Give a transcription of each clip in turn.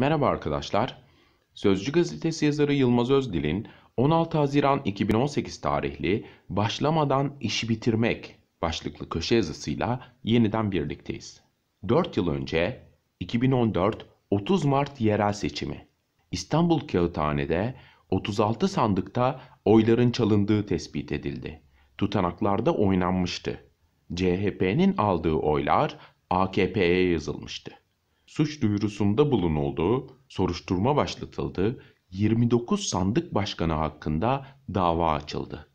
Merhaba arkadaşlar. Sözcü gazetesi yazarı Yılmaz Özdil'in 16 Haziran 2018 tarihli Başlamadan işi bitirmek başlıklı köşe yazısıyla yeniden birlikteyiz. 4 yıl önce 2014 30 Mart yerel seçimi. İstanbul Kağıthane'de 36 sandıkta oyların çalındığı tespit edildi. Tutanaklarda oynanmıştı. CHP'nin aldığı oylar AKP'ye yazılmıştı suç duyurusunda bulunuldu, soruşturma başlatıldı, 29 sandık başkanı hakkında dava açıldı.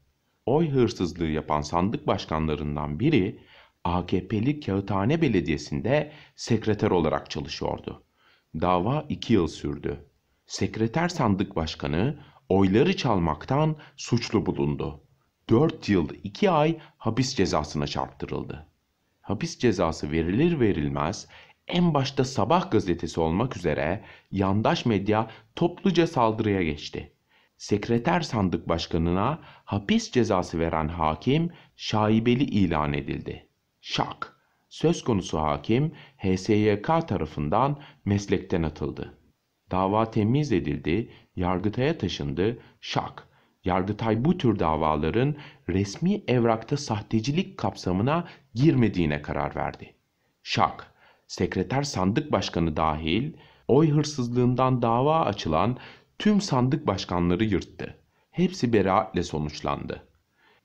Oy hırsızlığı yapan sandık başkanlarından biri AKP'li Kağıthane Belediyesi'nde sekreter olarak çalışıyordu. Dava 2 yıl sürdü. Sekreter sandık başkanı oyları çalmaktan suçlu bulundu. 4 yıl 2 ay hapis cezasına çarptırıldı. Hapis cezası verilir verilmez en başta Sabah gazetesi olmak üzere yandaş medya topluca saldırıya geçti. Sekreter sandık başkanına hapis cezası veren hakim şaibeli ilan edildi. Şak! Söz konusu hakim HSYK tarafından meslekten atıldı. Dava temiz edildi, Yargıtay'a taşındı, şak! Yargıtay bu tür davaların resmi evrakta sahtecilik kapsamına girmediğine karar verdi. Şak! sekreter sandık başkanı dahil oy hırsızlığından dava açılan tüm sandık başkanları yırttı. Hepsi beraatle sonuçlandı.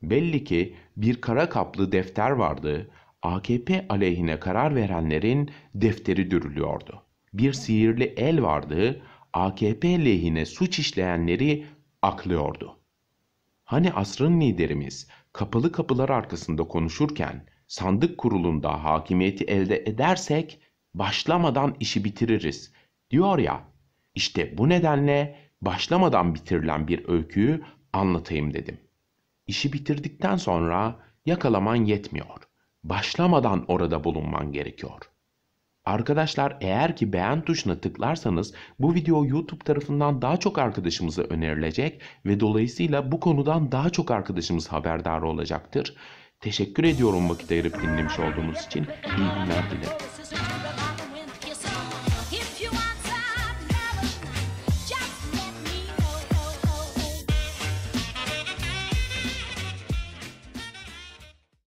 Belli ki bir kara kaplı defter vardı. AKP aleyhine karar verenlerin defteri dürülüyordu. Bir sihirli el vardı. AKP lehine suç işleyenleri aklıyordu. Hani asrın liderimiz kapalı kapılar arkasında konuşurken sandık kurulunda hakimiyeti elde edersek başlamadan işi bitiririz diyor ya. İşte bu nedenle başlamadan bitirilen bir öyküyü anlatayım dedim. İşi bitirdikten sonra yakalaman yetmiyor. Başlamadan orada bulunman gerekiyor. Arkadaşlar eğer ki beğen tuşuna tıklarsanız bu video YouTube tarafından daha çok arkadaşımıza önerilecek ve dolayısıyla bu konudan daha çok arkadaşımız haberdar olacaktır. Teşekkür ediyorum vakit ayırıp dinlemiş olduğunuz için. İyi günler dilerim.